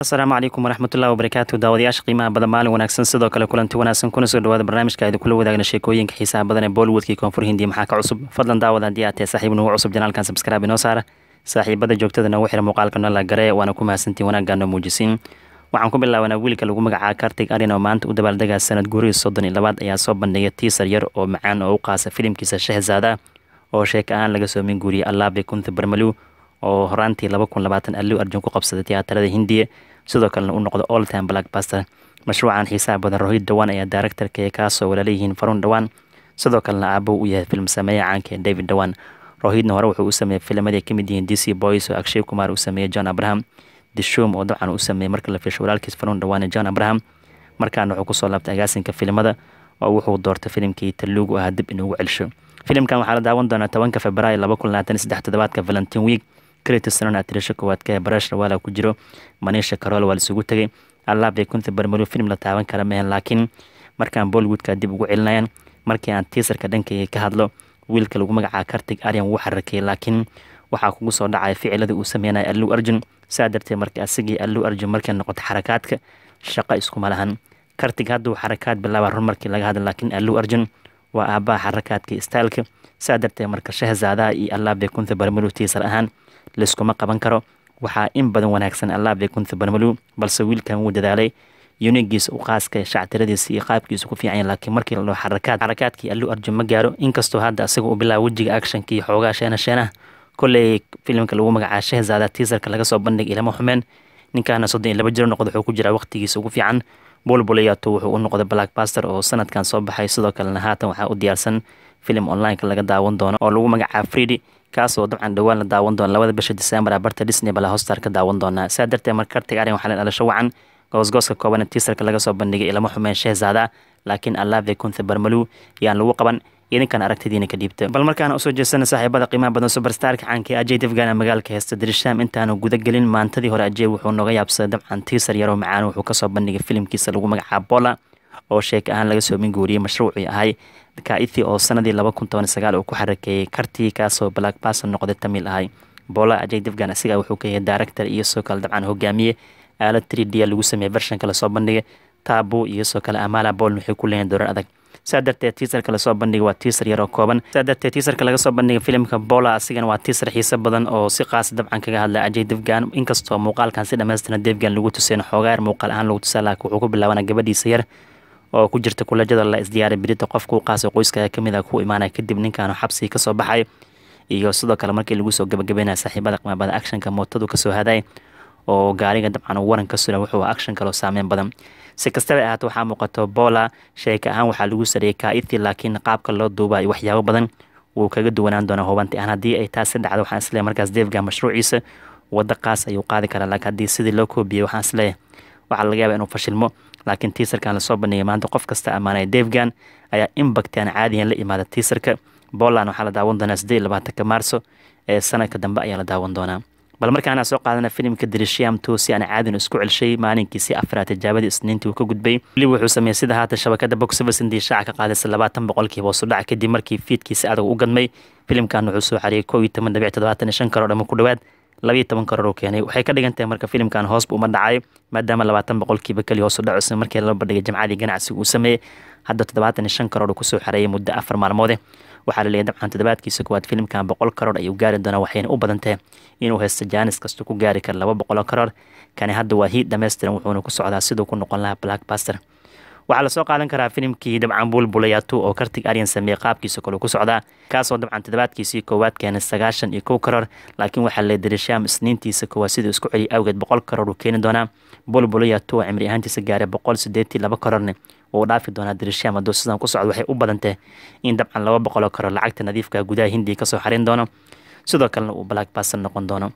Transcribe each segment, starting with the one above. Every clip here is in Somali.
asalaamu calaykum waraxmatullahi wabarakaatu daawadayaasha qiimaha badan maalin wanaagsan sidoo kale kulanti wanaagsan kuna soo dhawaada barnaamijka ayda kula wadaagna sheekooyinka xiisaha badan ee bollywoodkii koonfur hindiya maxaa ka cusub fadlan daawad haddii aad tahay saaxiib nugu cusub janaalkan sabskraaib inoo saara saaxiibada joogtada noogu xira muuqaalka noola gare waana ku mahadsantiin wanaaggaa noo muujisiin waxaan ku bilaabanaa wiilka lagu magacaa kartig arin oo maanta u dabaaldegaa sanad guurihii soddon iyo labaad ayaa soo bandhigay tiisar yar oo macaan oo u qaasa filimkiisa shehzaada oo sheeka ahaan laga soo min guuriyay allaabe kunta barmalu oo horaantii alliw arjun ku qabsaday tiyaatarada hindiya sidoo kalena u noqda oltime blackbuster mashruucan xiisaha badan rohid dhawaan ayaa daaractarkee kaasoo walaalayihiin farun dhawaan sidoo kalena aabow u yahay film sameeye caankae david dhawaan rohidna hore wuxuu u sameeyey filimadi ka mid yihiin d c boys oo akshay kumar uu sameeyey john abraham dishum oo dabcan u sameeyey marka la fiisho walaalkiis farun dhawaane john abraham markaana wuxuu kusoo laabtay agaasinka filimada oo wuxuu doortay filimkii taluugu ahaa dib inuugu celsho filimkan waxaa la daawan doonaa tobanka februaayo laba kun labaatan saddex toddobaadka valentin week crtson tirisha koowaadka ee bareeshra waalaa ku jiro maneesha karool waa laisugu tegay allaabay kunta barmalo film la taaban kara mehen laakiin markaan bollywoodka dib ugu celinayaan markii aan tiisarka dhankayga ka hadlo wiilka lagu magacaa kartig aryan wuu xarakayay laakiin waxaa kugu soo dhacay ficilada uu sameynaya allu arjun saa darteed marka asagii allow arjun markay noqoto xarakaadka shaqo iskuma lahan kartig hadduu xarakaad bilaaba run markii laga hadla laakiin allow arjun waa aabbaha xarakaadka iyo staalka darteed marka shahzaadaha iyo allaabe kunta barmalu tiisar ahaan layskuma qaban karo waxaa in badan wanaagsan allaabe kunta barmalu balse wiilkan wuu dadaalay yunigiisa u qaaska shactiradiisa iyo qaabkiisa ku fiican laakiin markii ladhao xarakaad xarakaadkii allu arjun ma gaaro inkastoo hadda asaga u bilaaba wejiga actionkii xoogaa sheena sheenah kolley filimka lagu magacaa shahzaada tiisarka laga soo bandhig ilama xumeen ninkaana soddon iyo laba jiro noqod wuxuu ku jiraa waqtigiisa ugu fiican bulbul buleyato wuxuu u noqday blackbaster oo sanadkan soo baxay sidoo kalena haatan waxaa u diyaarsan filim online-ka laga daawan doono oo lagu magacaaba fridi kaasoo dabcan dhowaan la daawan doono labada bisha december barta disney bala hostar ka daawan doonaa sidaa darteed markartag arin waxaa la dhalasho wacan goosgooska kooban tiisarka laga soo bandhigay ilama xumeen sheehzaada laakiin allaave kunta barmalu yaan lagu qaban idinkan aragtidiina ka dhiibta bal markaan usoo jeesana saaxiibada qiimaha badan subarstarka caanka ajey dafgaana magaalka heesta dirisham intaanu gudagelin maantadii hore ajey wuxuu noga yaabsaday dabcan tiisar yaroo macaan wuxuu kasoo bandhigay filimkiisa lagu magacaabo bola oo sheek ahaan laga soo minguuriyey mashruucii ahay kaithi oo sanadii laba kun toban sagaal uu ku xarakeeyey kartii kaasoo black noqday tamil ahay bola ajey dafgaan asigaa wuxuu ka director iyo soo kale dabcan hogaamiye aalad trid lagu sameeyey vershanka lasoo bandhigay taabu iyo soo kale amala boln waxay ku leeyahin doorar adag saa darteed tiisarka lasoo bandhiga waa tiisar yaroo kooban saa darteed tiisarka laga soo bandhiga filimka boola asigana waa tiisar xiise badan oo si qaasa dabcan kaga hadla ajay defgan inkastoo muuqaalkan si dhammaystiran defgan lagu tuseen xoogaayar muuqaal ahaan lagu tusa laakiin wuxuu ku bilaabana gabadhiisa yar oo ku jirta kulajada la isdiyaaray birita qofkuu qaasa qoyskaga kamid ah ku imaanaya kadib ninkaanu xabsiga kasoo baxay iyo sidoo kale markii lagu soo gabagabeynaya saaxiibada qamaabada actionka mootadu kasoo haday oo gaariga dabcan waran ka suran wuxuu action kaloo saameyn badan si kastaba ahaata waxaa muuqato bola sheeka ahaan waxaa lagu sariyay kaithi laakiin qaabka loo duubayo waxyaabo badan wuu kaga duwanaan doonaa hubanti aan haddii ay taasi dhacdo waxaan isleeya markaas deefga mashruuciisa waddo qaas ayuu qaadi karaa laakiin haddii sidii loo koobiyey waxaan isleeya waxaa laga yaaba inuu fashilmo laakiin tiisarkan lasoo bandhigay maanta qof kasta ammaanaya deefgan ayaa in aan caadiyan la imaada tiisarka boland waxaa la daawan doonaa siddeed labaatanka maarso ee sanadka dambe ayaa la daawan doonaa bal markaana soo qaadana filimka dirisham toosi aan caadin isku celshay maalinkiisi afraad tijaabadii isniintii uu ka gudbay weliba wuxuu sameeyey sida haatan shabakada boxeversindii shaaca ka qaadaysa labaatan boqolkiiba hoosudhaca kadib markii fiidkiisi adag u gadmay filimkan wuxuu soo xariyay koo iyo toban dhibic toddobaatan shan karoor ama ku dhawaad labaiyo toban karoor uu keenay waxay ka dhigan tahay marka filimkan hoosba uma dhacay maadaama labaatan boqolkiiba keli hoos u markii lala bandhigay jamcadii ganacsiga uu sameeyey hadda toddobaatan shan karoor uu kusoo xareeyay muddo afar maalmoode waxaa laleeyahy dabcan toddobaadkiisa koowaad filimkan boqol karoor ayuu gaari doonaa waxayna u badan tahay inuu haysta jaanis kasta ku gaari kara laba boqolo karoor kani hadda waa hiid dhammaystiran wuxuuna ku socdaa siduu ku noqon lahaa black baster waxaa lasoo qaadan karaa filimkii dabcan buulbulayatu oo kartig aryan sameeye qaabkiisa kole ku socdaa kaasoo dabcan toddobaadkiisii koowaad keenay sagaashan iyo kow karoor laakiin waxaa la darishaam isniintiisa koowaad siduu isku celiyay awgeed boqol karoor uu keeni doonaa buulbulayatu oo cimri ahaantiisa gaaray boqol sideetii laba kararne wuu dhaafi doonaa dirishaam haduu sidan ku socdo waxay u badantay in dabcan laba boqoloo karar lacagta nadiifka gudaha hindiya kasoo xarin doono sidoo kalena uu blackbason noqon doono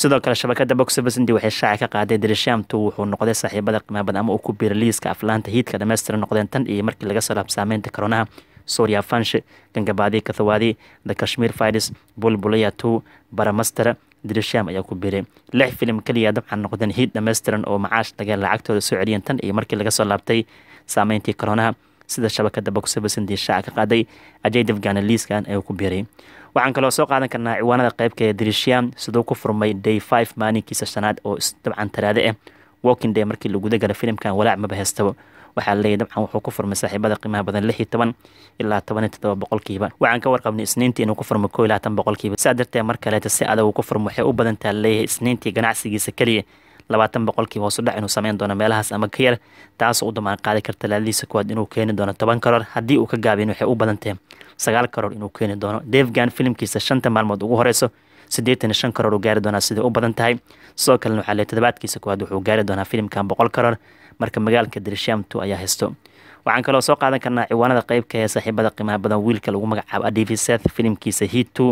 sidoo kale shabakada boxbesnd waxay shaaca ka qaaday dirishamtu wuxuu noqday saaxiibada qiimaha badan ama uu ku biiray liiska aflaanta hiidka dhammaystiran noqdeen tan iyo markii laga soo laabsaameynta koronaha suuriya fanshe gangabaadi kathawaadi the kashmir fides bulbulaya two baramastera dirisham ayaa ku biiray lix filim keliya dabcan noqdeen hiid dhammaystiran oo macaash laga lacagtooda soo celiyeen tan iyo markii laga soo laabtay saameyntii koronaha sida shabakada bakusabasantii ka qaaday ajaydeefgaana liiskan ee ku biiray waxaan kaloo soo qaadan karnaa ciwaanada qeybka ee dirishian siduu ku furmay day five maalinkiisa shanaad oo dabcan taraade ah walking day markii laguda gala filimkan walaac maba heystaba waxaa laleeyahy dabcan wuxuu ku furmay saaxiibada qiimaha badan lix iyo toban ilaa toban iyo toddoba boqolkiiba waxaan ka warqabnay isniintii inuu ku furmay koo iyo boqolkiiba saa darteed mar kaleeta si adag uu ku furmo waxay u badantaa leeyahay isniintii ganacsigiisa keliya labaatan boqolkiiba hoos hoosudhac inuu sameyn doono meelahaas ama ka yar taasoo u damaan qaadi karta laadiisa kuwaad inuu keeni doono toban karoor haddii uu ka gaabin waxay u badan tahay sagaal karoor inuu keeni doono devgan filimkiisa shanta maalmood ugu horeyso siddeetan iyo shan karoor uu gaari doonaa siday u badan tahay sidoo kalena waxaa le toddobaadkiisa kuwaad wuxuu gaari doonaa filimkan boqol karoor marka magaalka dirisham ayaa haysto waxaan kaloo soo qaadan karnaa ciwaanada qeybka ee saaxiibada qiimaha badan wiilka lagu magacaabo adivi seth filimkiisa hiito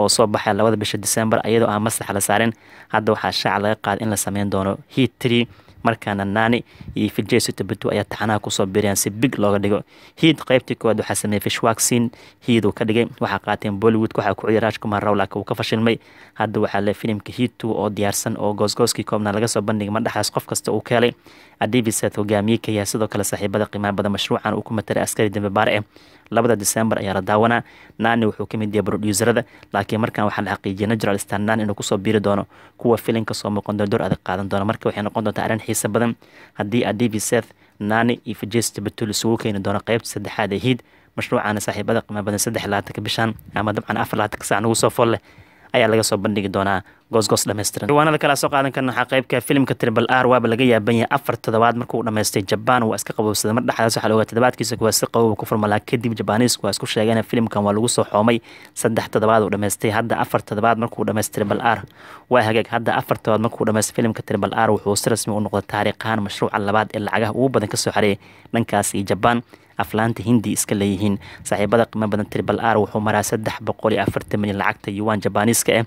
oo soo baxay labada bisha disembar iyadoo aan masax la saarin hadda waxaa shaaca laga qaaday in la sameyn doono hiitri markaana naani iyo filjeesu tabatu ayaa taxanaha kusoo biirayaan si big looga dhigo hiid qaybtii koowaad waxaa sameeyey fishwaksin hiiduu ka dhigay waxaa qaateen bollywood waxaa ku ciyay rajkumar raw uu ka fashilmay hadda waxaa le filimka hiid oo diyaarsan oo goosgooskii koobnaa laga soo bandhigay madhaxaas qof kasta uu ka helay adivised hogaamiye ka yahay sidoo kale saaxiibada qiimaha badan mashruucan uu ku mataray askari dambe eh labada december ayaa la daawanaa naani wuxuu kamid yahay broduuserada laakiin markan waxaa la xaqiijiyay natural stan naani inuu kusoo biiri doono kuwa filinka soo muuqan doon door adag qaadan doono marka waxay noqon doontaa arrin xiisa xiisa badan haddii seth naani iyo fajest batul isugu keeni doono qeybta saddexaad ee hiid mashruucaana saaxiibada qiimo badan saddex labaatanka bishan ama dabcan afar labaatanka saac nagu soo fool leh ayaa laga soo bandhigi doonaa goosgoos dhammaystiran darwaanada kalea soo qaadan karna waxaa qaybka ah filimka tribal r waaba laga yaaban yahay afar toddobaad markuu dhamaystay jabaan waa iska qabowsaday mar dhexdaas waxaa la ogaa toddobaadkiisa si qaboba ku furmalaa kadib jabaaniisku waa isku sheegeen filimkan waa lagu soo xoomay saddex toddobaad uu dhamaystay hadda afar toddobaad markuu dhamaystay tribal r waa hagaag hadda afar toddobaad markuu dhamaystay filimka tribal r wuxuu si rasmi u noqday taariikhahan mashruuca labaad ee lacagaha ugu badan kasoo xareeyay dhankaas iyo jabaan aflaanta hindi iska leeyihiin saaxiibada qiimo badan tribal r wuxuu maraa saddex boqol iyo afartan milyan lacagta yuwaan jabaaniiska ah eh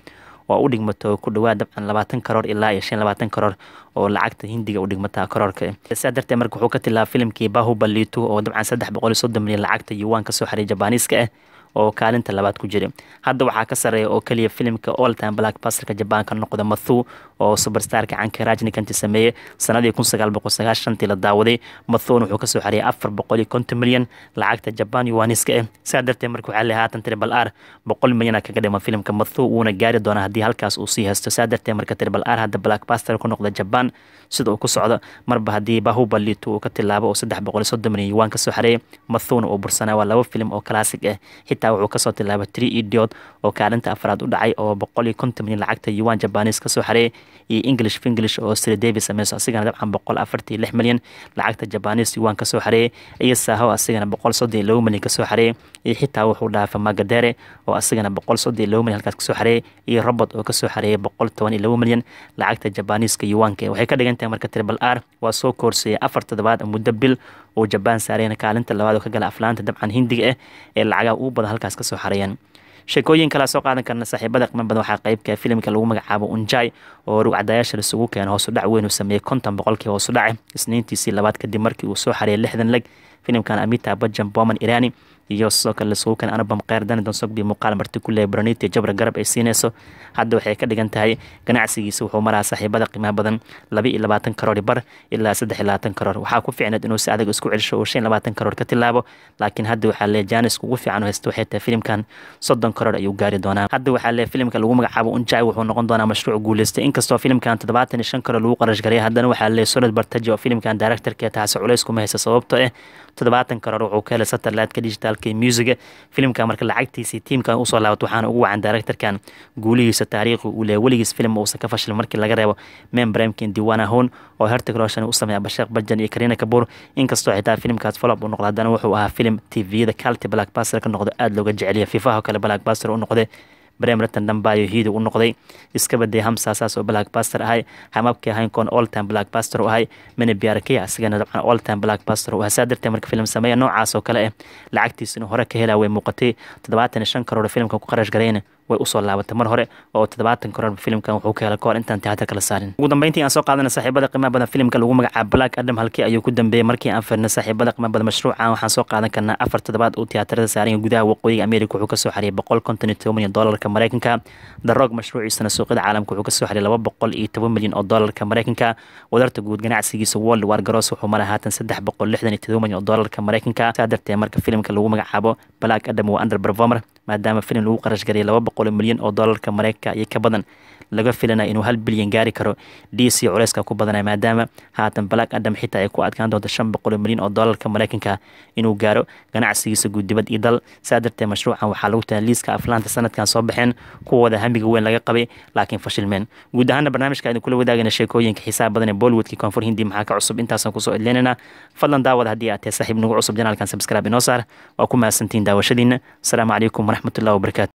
waa u dhigmato ku dhawaad dabcan labaatan karoor ilaa iyo shan labaatan karoor oo lacagta hindiga u dhigmata karoorka saa darteed marka wuxuu ka tilaa filimkii bahubalitu oo dabcan saddex boqol iyo soddon milyan lacagta yuwaan kasoo xaray jabaaniiska ah oo kaalinta labaad ku jira hadda waxaa ka sareeya oo keliya filimka oltan black basterka jabaanka noqda mathu oo suberstarka canka rajnikanti sameeyey sanadii kunsaaaboqosagaashantii la daawaday mathun wuxuu kasoo xariyay afar boqoli konton milyan lacagta jabaan yuwaniska ah eh. sidaa darteed marka waxaa le haatan tribal r boqol milyan kaga dhima filimka mathu wuuna gaari doonaa haddii halkaas uu sii haysto sidaa darteed marka tribal r hadda black baster ku noqda jabaan sida uu ku socdo marba haddii bahubalitu uu ka tilaabo oo saddex boqoli soddon milyan yuwan kasoo xareeyay mathuna uu bursanaa waa laba filim oo classic ah xitaa wuxuu kasoo tilaabay tri idiod oo kaalinta afraad u dhacay oo boqol iyo konton milyan lacagta yuwan jabanis kasoo xareey iyo english finglish oo sri davis sameyso asigana dabcan boqol afartii lix milyan lacagta jabanis yuwan kasoo xareey iyo saho asigana boqol soddon labo milyan kasoo xareey iyo xitaa wuxuu dhaafay magadere oo asigana boqol soddon labo milyan halkaas kasoo xareey iyo robert oo kasoo xareeyay boqol toban iyo labo milyan lacagta jabaniiska yuwanka waxay ka dhigan marka tribal r waa soo koorseeyay afar toddobaad muddo bil oo jabaan saareen kaalinta labaad oo ka gala aflaanta dabcan hindiga ah ee lacagaha ugu badan halkaas ka soo xarayaan sheekooyin kala soo qaadan karna saaxiibada qiimo badan waxaa qaybka ah filimka lagu magacaabo unjai oo rugcadayaasha isugu keena hoosudhac weyn uu sameeyey konton boqolkii hoosudhace eh. isniintiisii labaad kadib markii uu soo xariyay lixdan leg filimkan amita bajan boman irani iyo sidoo kale lasugukan anabam keyrdani donsogbi muuqaal marti ku leey baroniti jabra garab ay siinayso hadda waxay ka dhigan tahay ganacsigiisa wuxuu maraha saaxiibada qiimaha badan laba iyo labaatan karoor bar ilaa saddex iyo labaatan karoor waxaa ku fiicneed inuu si adag isku celsho uu shan labaatan karoor ka tilaabo laakiin hadda waxaa leey jaanis ugu fiican haysta waxay tahay filimkan soddon karoor ayuu gaari doonaa hadda waxaa leey filimka lagu magacaabo unjai wuxuu noqon doonaa mashruuc guuleystay inkastoo filimkan toddobaatan iyo shan karoor lagu qarashgareeyay haddana waxaa leey solid bartaji oo filimkan directorkeetaasi culays kuma haysa sababtoo ah todobaatan horar wuxuu ka helay satelliteka digitaalka musiga filimka marka lacagtiisi tiimka usoo laabato waxaana ugu wacan directorkan guulihiisa taariikhi uu leeya weligiis filim uusan ka fashilin markii laga reebo membremkin diwana hoon oo hertig rooshan u sameeya basheekh barjan iyo karina kabuur inkastoo xitaa filimkaas folob u noqda haddana wuxuu ahaa filim tviyada calti black baster ka noqdo aada looga jeceliya fifaha kale blackbaster u noqday bareemratan dhambaayo hiidow u noqday iskabaday hamsaasaas oo blackbaster ahay hamaabkii haynkoon oltime blackbaster u ahay mina biyaarkaya isagana dabcan oltime blackbaster u ahay saa darteed marka film sameeya noocaas oo kale ah eh, lacagtiisina hore ka helaa way muuqatay toddobaatan iyo shan karoor filmka ku qarash garayna way usoo laabatay mar hore oo toddobaatan koror filimkan wuxuu ka helay kahor intaan teatar kala saarin ugu dambeyntii aan soo qaadanay saaxiibada qiimaha badan filimka lagu magacaabo black adam halkii ayuu ku dambeeyey markii aan fadhnay saaxiibada qiimaha badan mashruucan waxaan soo qaadan karnaa afar toddobaad uu teatarada saaran gudaha waqooyiga ameerika wuxuu kasoo xariyay boqol konton iyo toban milyan doolarka mareykanka darog mashruuciisana suuqyada caalamka wuxuu kasoo xariyay laba boqol iyo toban milyan oo doolarka mareykanka wadarta guud ganacsigiisa world war garoos wuxuu mara haatan saddex boqol lixdan iyo todoba milyan oo doolarka mareykanka saa darteed marka filimka lagu magacaabo black adam waa underperformer maadaama filim lagu qarash gariyay laba boqol milyan oo doolarka mareykanka iyo ka badan laga filanaya inuu hal bilyan gaari karo d c culeyska ku badanaya maadaama haatan black adam xitaa ay ku adkaan doonto shan boqol milyan oo doolarka mareykanka inuu gaaro ganacsigiisa guddibad iyo dal saa dartee mashruucan waxaa lagu tahay liiska aflaanta sanadkan soo baxeen kuwooda hamiga weyn laga qabay laakiin fashilmeen guud ahaana barnaamijka idin kula wadaagana sheekooyinka xiisaab badan ee bollywoodkii koonfur hindi maxaa ka cusub intaasaan kusoo idleynana fadlan daawada haddii aad tahay saaxiib nagu cusub janaalkan sabskraib inoo saar waa ku mahadsantiin daawashadiina asalaamu calaykum rahmatullah wabarakatuh